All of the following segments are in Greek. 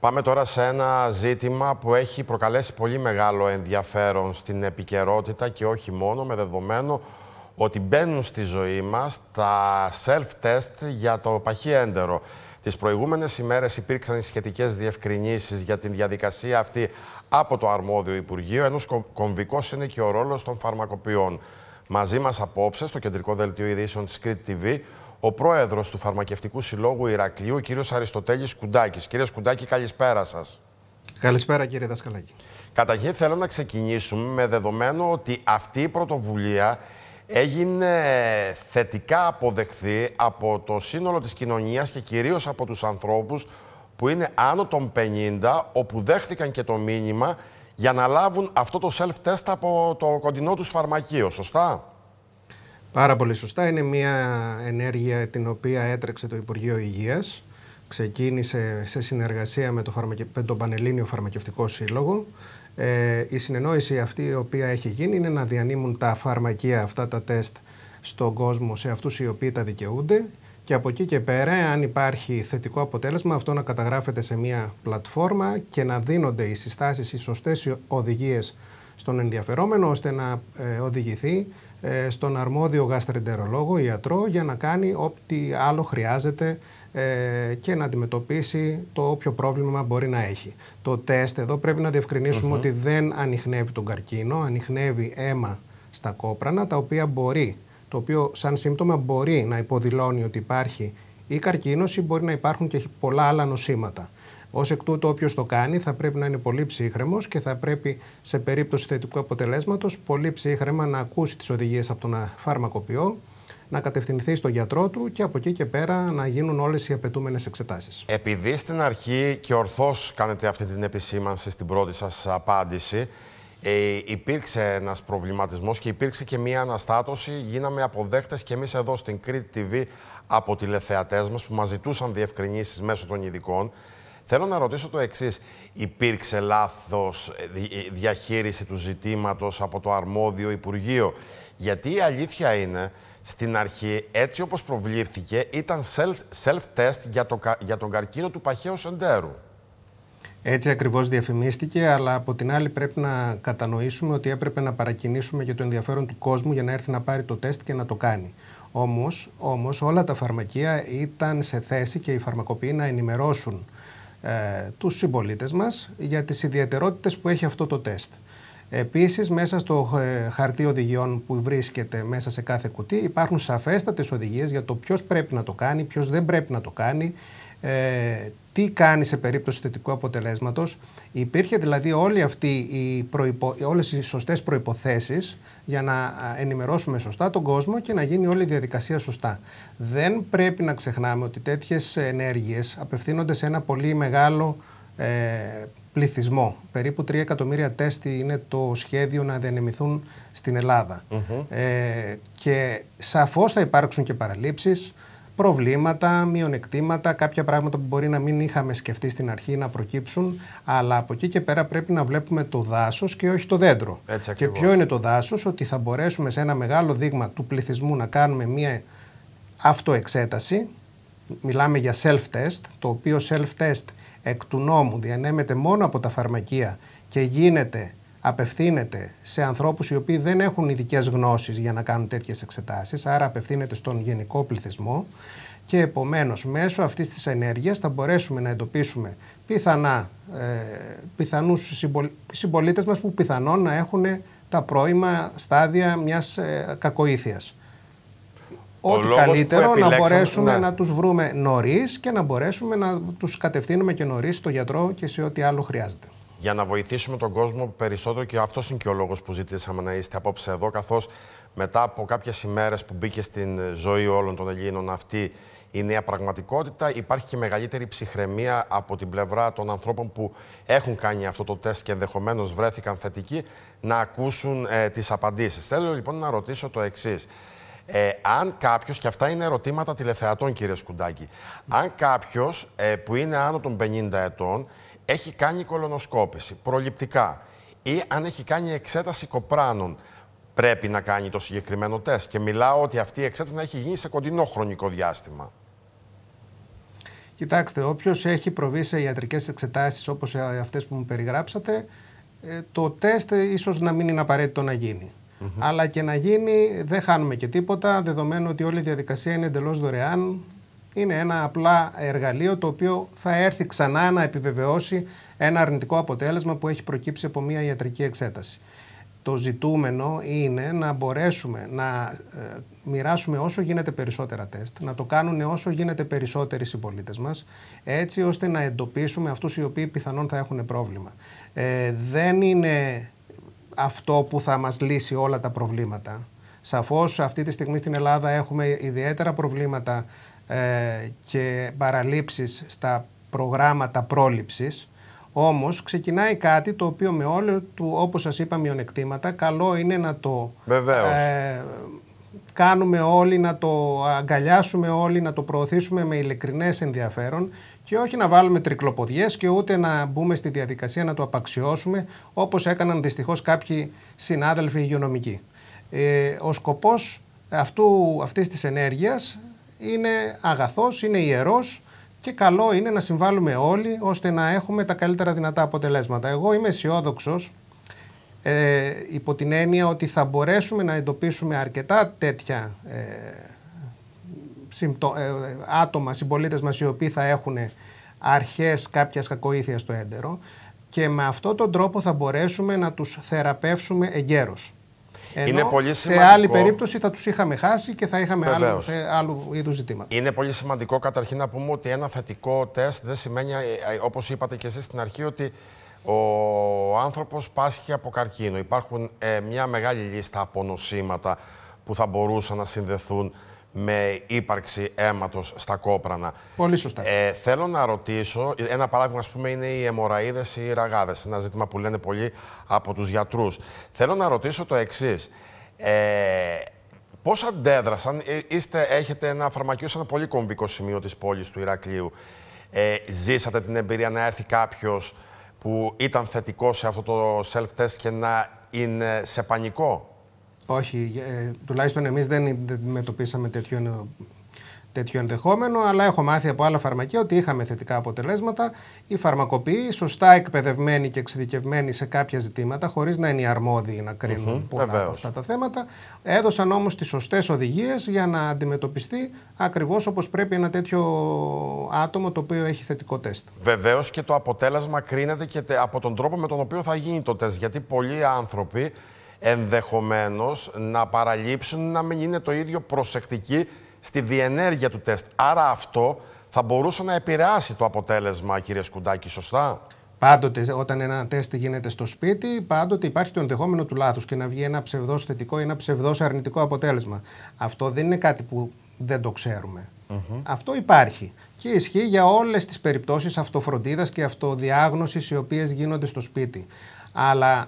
Πάμε τώρα σε ένα ζήτημα που έχει προκαλέσει πολύ μεγάλο ενδιαφέρον στην επικαιρότητα και όχι μόνο με δεδομένο ότι μπαίνουν στη ζωή μας τα self-test για το παχύ έντερο. Τις προηγούμενες ημέρες υπήρξαν οι σχετικές διευκρινήσεις για την διαδικασία αυτή από το αρμόδιο Υπουργείο, ενώ κομβικός είναι και ο ρόλος των φαρμακοποιών. Μαζί μας απόψε στο κεντρικό δελτίο ειδήσεων της Crete TV, ο Πρόεδρος του Φαρμακευτικού Συλλόγου Ηρακλείου, κύριος Αριστοτέλης Κουντάκης. Κύριε Κουντάκη, καλησπέρα σας. Καλησπέρα, κύριε Δασκαλάκη. Καταρχήν θέλω να ξεκινήσουμε με δεδομένο ότι αυτή η πρωτοβουλία έγινε θετικά αποδεχθή από το σύνολο της κοινωνίας και κυρίως από τους ανθρώπους που είναι άνω των 50, όπου δέχθηκαν και το μήνυμα για να λάβουν αυτό το self-test από το κοντινό τους φαρμακείο, σωστά? Πάρα πολύ σωστά. Είναι μια ενέργεια την οποία έτρεξε το Υπουργείο Υγείας Ξεκίνησε σε συνεργασία με το, φαρμακε... Πανελλήνιο Φαρμακευτικό Σύλλογο. Ε, η συνεννόηση αυτή η οποία έχει γίνει είναι να διανύμουν τα φαρμακεία αυτά τα τεστ στον κόσμο σε αυτούς οι οποίοι τα δικαιούνται και από εκεί και πέρα αν υπάρχει θετικό αποτέλεσμα αυτό να καταγράφεται σε μια πλατφόρμα και να δίνονται οι συστάσεις, οι σωστές οδηγίες στον ενδιαφερόμενο ώστε να ε, οδηγηθεί ε, στον αρμόδιο γαστρεντερολόγο, ιατρό, για να κάνει ό,τι άλλο χρειάζεται ε, και να αντιμετωπίσει το όποιο πρόβλημα μπορεί να έχει. Το τεστ εδώ πρέπει να διευκρινισουμε ότι δεν ανοιχνεύει τον καρκίνο, ανοιχνεύει αίμα στα κόπρανα, τα οποία μπορεί, το οποίο σαν σύμπτωμα μπορεί να υποδηλώνει ότι υπάρχει ή καρκίνωση, μπορεί να υπάρχουν και πολλά άλλα νοσήματα. Ως εκ τούτου, όποιος το κάνει θα πρέπει να είναι πολύ ψύχρεμος και θα πρέπει σε περίπτωση θετικού αποτελέσματος πολύ ψύχρεμα να ακούσει τις οδηγίες από τον φαρμακοποιό, να κατευθυνθεί στον γιατρό του και από εκεί και πέρα να γίνουν όλες οι απαιτούμενες εξετάσεις. Επειδή στην αρχή και ορθώς κάνετε αυτή την επισήμανση στην πρώτη σας απάντηση, ε, υπήρξε ένας προβληματισμός και υπήρξε και μία αναστάτωση. Γίναμε αποδέκτες και εμείς εδώ στην Crete TV από τηλεθεατές μας που μας ζητούσαν διευκρινήσεις μέσω των ειδικών. Θέλω να ρωτήσω το εξής. Υπήρξε λάθος ε, ε, διαχείριση του ζητήματος από το αρμόδιο Υπουργείο. Γιατί η αλήθεια είναι, στην αρχή, έτσι όπως προβλήθηκε, ήταν self-test για, το, για τον καρκίνο του παχαίου Σεντερού. Έτσι ακριβώς διαφημίστηκε, αλλά από την άλλη πρέπει να κατανοήσουμε ότι έπρεπε να παρακινήσουμε και το ενδιαφέρον του κόσμου για να έρθει να πάρει το τεστ και να το κάνει. Όμως, όμως όλα τα φαρμακεία ήταν σε θέση και οι φαρμακοποιοί να ενημερώσουν ε, τους συμπολίτες μας για τις ιδιαιτερότητες που έχει αυτό το τεστ. Επίσης, μέσα στο ε, χαρτί οδηγιών που βρίσκεται μέσα σε κάθε κουτί υπάρχουν σαφέστατες οδηγίες για το ποιος πρέπει να το κάνει, ποιος δεν πρέπει να το κάνει, ε, τι κάνει σε περίπτωση θετικού αποτελέσματος. Υπήρχε δηλαδή όλη αυτή η προϋπο, όλες οι σωστές προϋποθέσεις για να ενημερώσουμε σωστά τον κόσμο και να γίνει όλη η διαδικασία σωστά. Δεν πρέπει να ξεχνάμε ότι τέτοιες ενέργειες απευθύνονται σε ένα πολύ μεγάλο ε, πληθυσμό. Περίπου 3 εκατομμύρια τέστη είναι το σχέδιο να διανεμηθούν στην ελλαδα ε, και σαφώς θα υπάρξουν και παραλήψεις, προβλήματα, μειονεκτήματα, κάποια πράγματα που μπορεί να μην είχαμε σκεφτεί στην αρχή να προκύψουν, αλλά από εκεί και πέρα πρέπει να βλέπουμε το δάσος και όχι το δέντρο. Έτσι και ποιο είναι το δάσος, ότι θα μπορέσουμε σε ένα μεγάλο δείγμα του πληθυσμού να κάνουμε μία αυτοεξέταση. Μιλάμε για self-test, το οποίο self-test εκ του νόμου διανέμεται μόνο από τα φαρμακεία και γίνεται απευθύνεται σε ανθρώπους οι οποίοι δεν έχουν ειδικές γνώσεις για να κάνουν τέτοιες εξετάσεις, άρα απευθύνεται στον γενικό πληθυσμό και επομένως μέσω αυτής της ενέργειας θα μπορέσουμε να εντοπίσουμε πιθανά, ε, πιθανούς συμπολ, συμπολίτες μας που πιθανόν να έχουν τα πρώιμα στάδια μιας ε, κακοήθειας. Ό,τι καλύτερο να μπορέσουμε ναι. να τους βρούμε νωρίς και να μπορέσουμε να τους κατευθύνουμε και νωρίς στο γιατρό και σε ό,τι άλλο χρειάζεται για να βοηθήσουμε τον κόσμο περισσότερο και αυτός είναι και ο λόγος που ζητήσαμε να είστε απόψε εδώ καθώς μετά από κάποιες ημέρες που μπήκε στην ζωή όλων των Ελλήνων αυτή η νέα πραγματικότητα υπάρχει και μεγαλύτερη ψυχραιμία από την πλευρά των ανθρώπων που έχουν κάνει αυτό το τεστ και ενδεχομένως βρέθηκαν θετικοί να ακούσουν ε, τις απαντήσεις. Θέλω λοιπόν να ρωτήσω το εξής. Ε, αν κάποιος, και αυτά είναι ερωτήματα τηλεθεατών κύριε Σκουντάκη, αν κάποιος ε, που είναι άνω των 50 ετών έχει κάνει κολονοσκόπηση προληπτικά ή αν έχει κάνει εξέταση κοπράνων, πρέπει να κάνει το συγκεκριμένο τεστ. Και μιλάω ότι αυτή η εξέταση να έχει γίνει σε κοντινό χρονικό διάστημα. Κοιτάξτε, όποιος έχει προβεί σε ιατρικές εξετάσεις όπως ε, αυτές που μου περιγράψατε, ε, το τεστ ε, ίσως να μην είναι απαραίτητο να γίνει. Αλλά και να γίνει, δεν χάνουμε και τίποτα, δεδομένου ότι όλη η διαδικασία είναι εντελώς δωρεάν είναι ένα απλά εργαλείο το οποίο θα έρθει ξανά να επιβεβαιώσει ένα αρνητικό αποτέλεσμα που έχει προκύψει από μια ιατρική εξέταση. Το ζητούμενο είναι να μπορέσουμε να ε, μοιράσουμε όσο γίνεται περισσότερα τεστ, να το κάνουν όσο γίνεται περισσότεροι συμπολίτες μας, έτσι ώστε να εντοπίσουμε αυτούς οι οποίοι πιθανόν θα έχουν πρόβλημα. Ε, δεν είναι αυτό που θα μας λύσει όλα τα προβλήματα. σαφώς αυτή τη στιγμή στην Ελλάδα έχουμε ιδιαίτερα προβλήματα ε, και παραλήψεις στα προγράμματα πρόληψης. Όμως ξεκινάει κάτι το οποίο με όλο του, όπως σας είπα, μειονεκτήματα, καλό είναι να το ε, κάνουμε όλοι, να το αγκαλιάσουμε όλοι, να το προωθήσουμε με ειλικρινές ενδιαφέρον και όχι να βάλουμε τρικλοποδιές και ούτε να μπούμε στη διαδικασία να το απαξιώσουμε, όπως έκαναν δυστυχώς κάποιοι συνάδελφοι υγειονομικοί. Ε, ο σκοπός αυτού, αυτής της ενέργειας είναι αγαθός, είναι ιερός και καλό είναι να συμβάλλουμε όλοι ώστε να έχουμε τα καλύτερα δυνατά αποτελέσματα. Εγώ είμαι αισιόδοξος ε, υπό την έννοια ότι θα μπορέσουμε να εντοπίσουμε αρκετά τέτοια ε, ε άτομα, συμπολίτες μας οι οποίοι θα έχουν αρχές κάποιας κακοήθειας στο έντερο και με αυτόν τον τρόπο θα μπορέσουμε να τους θεραπεύσουμε εγκαίρως σε άλλη περίπτωση θα τους είχαμε χάσει και θα είχαμε άλλου ε, είδους ζητήματα. Είναι πολύ σημαντικό καταρχήν να πούμε ότι ένα θετικό τεστ δεν σημαίνει, ε, ε, όπως είπατε και εσείς στην αρχή, ότι ο άνθρωπος πάσχει από καρκίνο. Υπάρχουν μια μεγάλη λίστα από που θα μπορούσαν να συνδεθούν με ύπαρξη αίματος στα κόπρανα. Πολύ σωστά. Ε, θέλω να ρωτήσω, ένα παράδειγμα ας πούμε είναι οι αιμορραίδες ή οι ραγάδες, ένα ζήτημα που λένε πολλοί από τους γιατρούς. Θέλω να ρωτήσω το εξής. Ε, Πώς αντέδρασαν, ε, είστε, έχετε ένα φαρμακείο σε ένα πολύ κομβικό σημείο της πόλης του Ηρακλείου. Ε, ζήσατε την εμπειρία να έρθει κάποιος που ήταν θετικός σε αυτό το self-test και να είναι σε πανικό. Όχι, ε, τουλάχιστον εμείς δεν αντιμετωπίσαμε τέτοιο, τέτοιο ενδεχόμενο, αλλά έχω μάθει από άλλα φαρμακεία ότι είχαμε θετικά αποτελέσματα. Οι φαρμακοποιοί, σωστά εκπαιδευμένοι και εξειδικευμένοι σε κάποια ζητήματα, χωρίς να είναι οι αρμόδιοι να κρινουν πολλά βεβαίως. αυτά τα θέματα, έδωσαν όμως τις σωστές οδηγίες για να αντιμετωπιστεί ακριβώς όπως πρέπει ένα τέτοιο άτομο το οποίο έχει θετικό τεστ. Βεβαίως και το αποτέλεσμα κρίνεται και από τον τρόπο με τον οποίο θα γίνει το τεστ, γιατί πολλοί άνθρωποι ενδεχομένως να παραλείψουν να μην είναι το ίδιο προσεκτική στη διενέργεια του τεστ. Άρα αυτό θα μπορούσε να επηρεάσει το αποτέλεσμα, κύριε Σκουντάκη, σωστά. Πάντοτε, όταν ένα τεστ γίνεται στο σπίτι, πάντοτε υπάρχει το ενδεχόμενο του λάθους και να βγει ένα ψευδός θετικό ή ένα ψευδός αρνητικό αποτέλεσμα. Αυτό δεν είναι κάτι που δεν το ξέρουμε. Αυτό υπάρχει και ισχύει για όλες τις περιπτώσεις αυτοφροντίδας και αυτοδιάγνωσης οι οποίες γίνονται στο σπίτι. Αλλά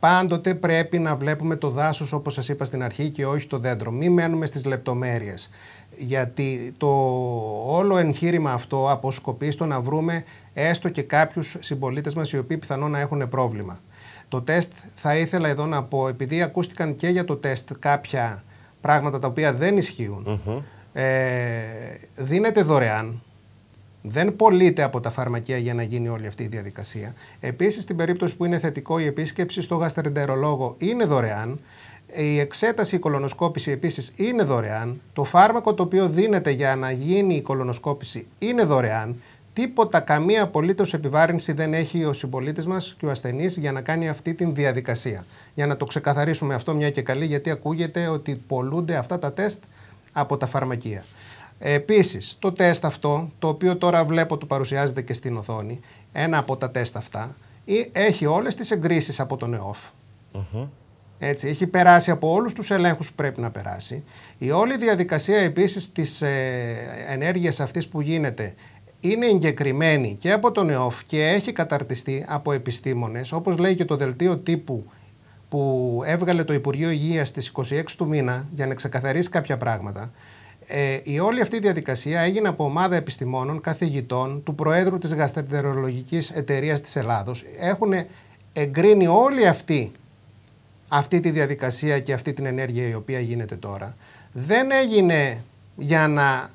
Πάντοτε πρέπει να βλέπουμε το δάσος όπως σας είπα στην αρχή και όχι το δέντρο. Μην μένουμε στις λεπτομέρειες. Γιατί το όλο εγχείρημα αυτό αποσκοπεί στο να βρούμε έστω και κάποιους συμπολίτες μας οι οποίοι πιθανόν να έχουν πρόβλημα. Το τεστ θα ήθελα εδώ να πω, επειδή ακούστηκαν και για το τεστ κάποια πράγματα τα οποία δεν ισχυουν ε, δίνεται δωρεάν δεν πωλείται από τα φαρμακεία για να γίνει όλη αυτή η διαδικασία. Επίσης, στην περίπτωση που είναι θετικό, η επίσκεψη στο γαστρεντερολόγο είναι δωρεάν. Η εξέταση, η κολονοσκόπηση επίσης είναι δωρεάν. Το φάρμακο το οποίο δίνεται για να γίνει η κολονοσκόπηση είναι δωρεάν. Τίποτα, καμία απολύτως επιβάρυνση δεν έχει ο συμπολίτης μας και ο ασθενής για να κάνει αυτή τη διαδικασία. Για να το ξεκαθαρίσουμε αυτό, μια και καλή, γιατί ακούγεται ότι πολλούνται αυτά τα τεστ από τα φαρμακεία. Ε, Επίσης, το τεστ αυτό, το οποίο τώρα βλέπω του παρουσιάζεται και στην οθόνη, ένα από τα τεστ αυτά, ε, έχει όλες τις εγκρίσεις από τον ΕΟΦ. Έτσι, έχει περάσει από όλους τους ελέγχους που πρέπει να περάσει. Η όλη διαδικασία επίσης της ε, ενέργειας αυτής που γίνεται είναι εγκεκριμένη και από τον ΕΟΦ και έχει καταρτιστεί από επιστήμονες, όπως λέει και το δελτίο τύπου που έβγαλε το Υπουργείο Υγείας στις 26 του μήνα για να ξεκαθαρίσει κάποια πράγματα ε, η όλη αυτή η διαδικασία έγινε από ομάδα επιστημόνων, καθηγητών, του Προέδρου της Γαστατερολογικής Εταιρείας της Ελλάδος. Έχουν εγκρίνει όλη αυτή, αυτή τη διαδικασία και αυτή την ενέργεια η οποία γίνεται τώρα. Δεν έγινε για να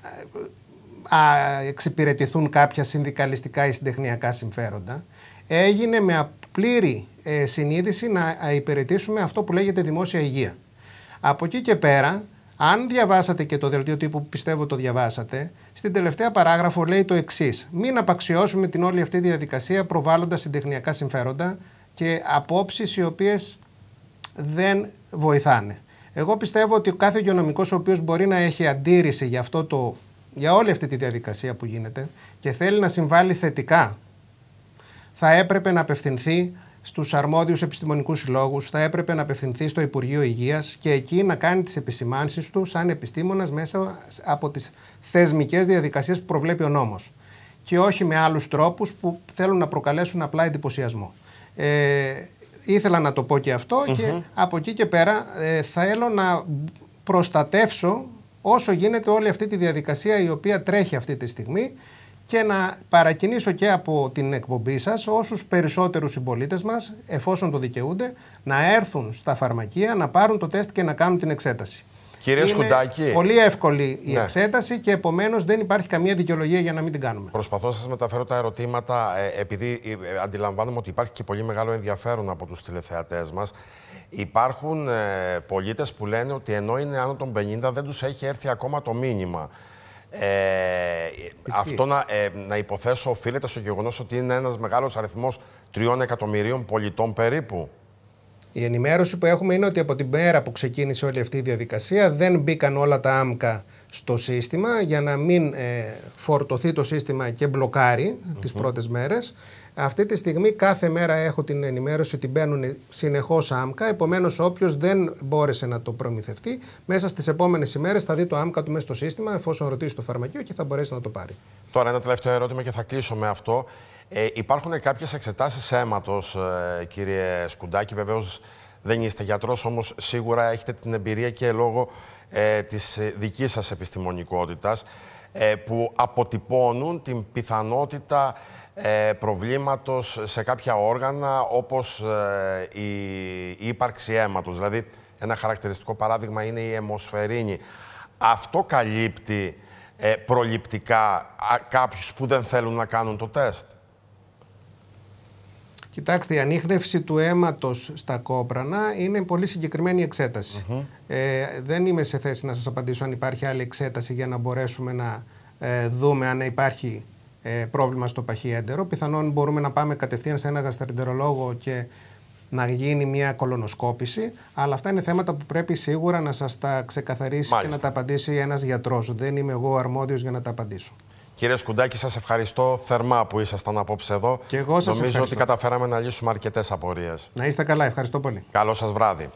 ε, εξυπηρετηθούν κάποια συνδικαλιστικά ή συντεχνιακά συμφέροντα. Έγινε με πλήρη ε, συνείδηση να υπηρετήσουμε αυτό που λέγεται δημόσια υγεία. Από εκεί και πέρα αν διαβάσατε και το δελτίο τύπου, πιστεύω το διαβάσατε, στην τελευταία παράγραφο λέει το εξής. Μην απαξιώσουμε την όλη αυτή διαδικασία προβάλλοντας συντεχνιακά συμφέροντα και απόψεις οι οποίες δεν βοηθάνε. Εγώ πιστεύω ότι ο κάθε υγειονομικός ο οποίος μπορεί να έχει αντίρρηση για, αυτό το, για όλη αυτή τη διαδικασία που γίνεται και θέλει να συμβάλλει θετικά, θα έπρεπε να απευθυνθεί στους αρμόδιους επιστημονικούς συλλόγους, θα έπρεπε να απευθυνθεί στο Υπουργείο Υγείας και εκεί να κάνει τις επισημάνσεις του σαν επιστήμονας μέσα από τις θεσμικές διαδικασίες που προβλέπει ο νόμος και όχι με άλλους τρόπους που θέλουν να προκαλέσουν απλά εντυπωσιασμό. Ε, ήθελα να το πω και αυτο και από εκεί και πέρα ε, να προστατεύσω όσο γίνεται όλη αυτή τη διαδικασία η οποία τρέχει αυτή τη στιγμή και να παρακινήσω και από την εκπομπή σας όσους περισσότερους συμπολίτες μας, εφόσον το δικαιούνται, να έρθουν στα φαρμακεία, να πάρουν το τεστ και να κάνουν την εξέταση. Κύριε είναι Πολύ εύκολη η ναι. εξέταση και επομένως δεν υπάρχει καμία δικαιολογία για να μην την κάνουμε. Προσπαθώ να σας μεταφέρω τα ερωτήματα, ε, επειδή ε, αντιλαμβάνομαι ότι υπάρχει και πολύ μεγάλο ενδιαφέρον από τους τηλεθεατές μας. Υπάρχουν ε, πολίτες που λένε ότι ενώ είναι άνω των 50 δεν τους έχει έρθει ακόμα το μήνυμα. Ε, αυτό να, ε, να υποθέσω οφείλεται στο γεγονός ότι είναι ένας μεγάλος αριθμός τριών εκατομμυρίων πολιτών περίπου. Η ενημέρωση που έχουμε είναι ότι από την πέρα που ξεκίνησε όλη αυτή η διαδικασία δεν μπήκαν όλα τα άμκα στο σύστημα για να μην ε, φορτωθεί το σύστημα και μπλοκάρει mm -hmm. τις πρώτες μέρες. Αυτή τη στιγμή κάθε μέρα έχω την ενημέρωση ότι μπαίνουν συνεχώς άμκα. Επομένως, όποιος δεν μπόρεσε να το προμηθευτεί, μέσα στις επόμενες ημέρες θα δει το άμκα του μέσα στο σύστημα, εφόσον ρωτήσει το φαρμακείο και θα μπορέσει να το πάρει. Τώρα, ένα τελευταίο ερώτημα και θα κλείσω με αυτό. Ε, υπάρχουν κάποιες εξετάσεις αίματος, ε, κύριε Σκουντάκη. Βεβαίως δεν είστε γιατρός, όμως σίγουρα έχετε την εμπειρία και λόγω ε, της δικής σας επιστημονικότητας ε, που αποτυπώνουν την πιθανότητα ε, προβλήματος σε κάποια όργανα όπως ε, η, ύπαρξη αίματος. Δηλαδή, ένα χαρακτηριστικό παράδειγμα είναι η αιμοσφαιρίνη. Αυτό καλύπτει ε, προληπτικά κάποιους που δεν θέλουν να κάνουν το τεστ. Κοιτάξτε, η ανείχνευση του αίματος στα κόπρανα είναι πολύ συγκεκριμένη εξέταση. ε, δεν είμαι σε θέση να σας απαντήσω αν υπάρχει άλλη εξέταση για να μπορέσουμε να δούμε αν υπάρχει ε, πρόβλημα στο παχύ έντερο. Πιθανόν μπορούμε να πάμε κατευθείαν σε ένα γαστρεντερολόγο και να γίνει μια κολονοσκόπηση, αλλά αυτά είναι θέματα που πρέπει σίγουρα να σας τα ξεκαθαρίσει και να τα απαντήσει ένας γιατρός. Δεν είμαι εγώ αρμόδιος για να τα απαντήσω. Κύριε Σκουντάκη, σας ευχαριστώ θερμά που ήσασταν απόψε εδώ. Και εγώ Νομίζω ότι καταφέραμε να λύσουμε αρκετές απορίες. Να είστε καλά, ευχαριστώ πολύ. Καλό σας βράδυ.